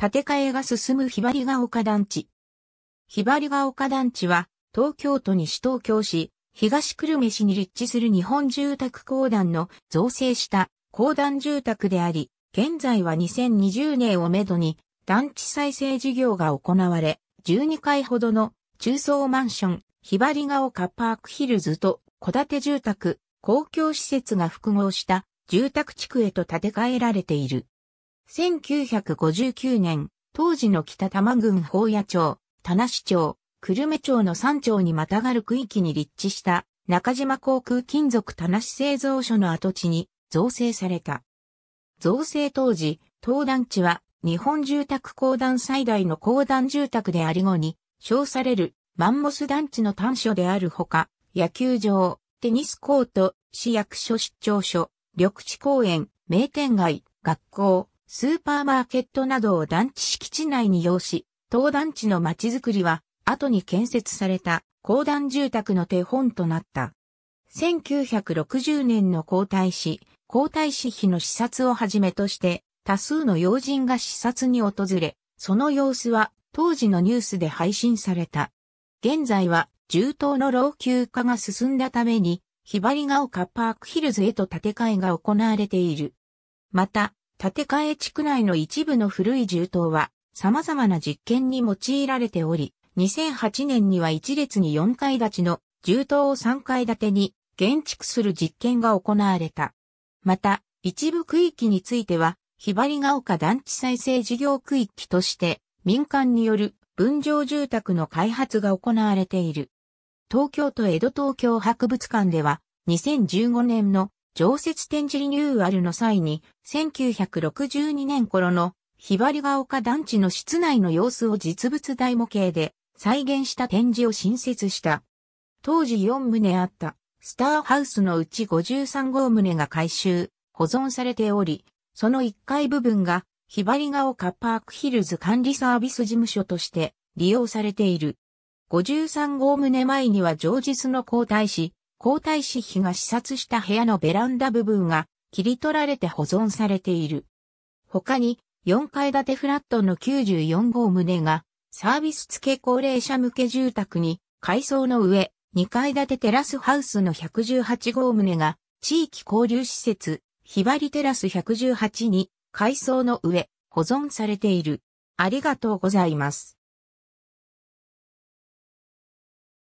建て替えが進むひばりが丘団地。ひばりが丘団地は、東京都西東京市、東久留米市に立地する日本住宅公団の造成した公団住宅であり、現在は2020年をめどに団地再生事業が行われ、12階ほどの中層マンション、ひばりが丘パークヒルズと戸建て住宅、公共施設が複合した住宅地区へと建て替えられている。1959年、当時の北多摩郡宝屋町、田無町、久留米町の山町にまたがる区域に立地した中島航空金属田無製造所の跡地に造成された。造成当時、東団地は日本住宅公団最大の公団住宅であり後に、称されるマンモス団地の端所であるほか、野球場、テニスコート、市役所出張所、緑地公園、名店街、学校、スーパーマーケットなどを団地敷地内に要し、当団地の街づくりは、後に建設された公団住宅の手本となった。1960年の皇太子、皇太子妃の視察をはじめとして、多数の要人が視察に訪れ、その様子は当時のニュースで配信された。現在は重東の老朽化が進んだために、ひばりが丘パークヒルズへと建て替えが行われている。また、建て替え地区内の一部の古い銃刀は様々な実験に用いられており、2008年には一列に4階建ちの銃刀を3階建てに建築する実験が行われた。また、一部区域については、ひばりが丘団地再生事業区域として民間による分譲住宅の開発が行われている。東京都江戸東京博物館では2015年の常設展示リニューアルの際に、1962年頃のひばりが丘団地の室内の様子を実物大模型で再現した展示を新設した。当時4棟あったスターハウスのうち53号棟が改修、保存されており、その1階部分がひばりが丘パークヒルズ管理サービス事務所として利用されている。53号棟前には常日の皇太子、皇太子妃が視察した部屋のベランダ部分が切り取られて保存されている。他に4階建てフラットの94号棟がサービス付け高齢者向け住宅に階層の上2階建てテラスハウスの118号棟が地域交流施設ひばりテラス118に階層の上保存されている。ありがとうございます。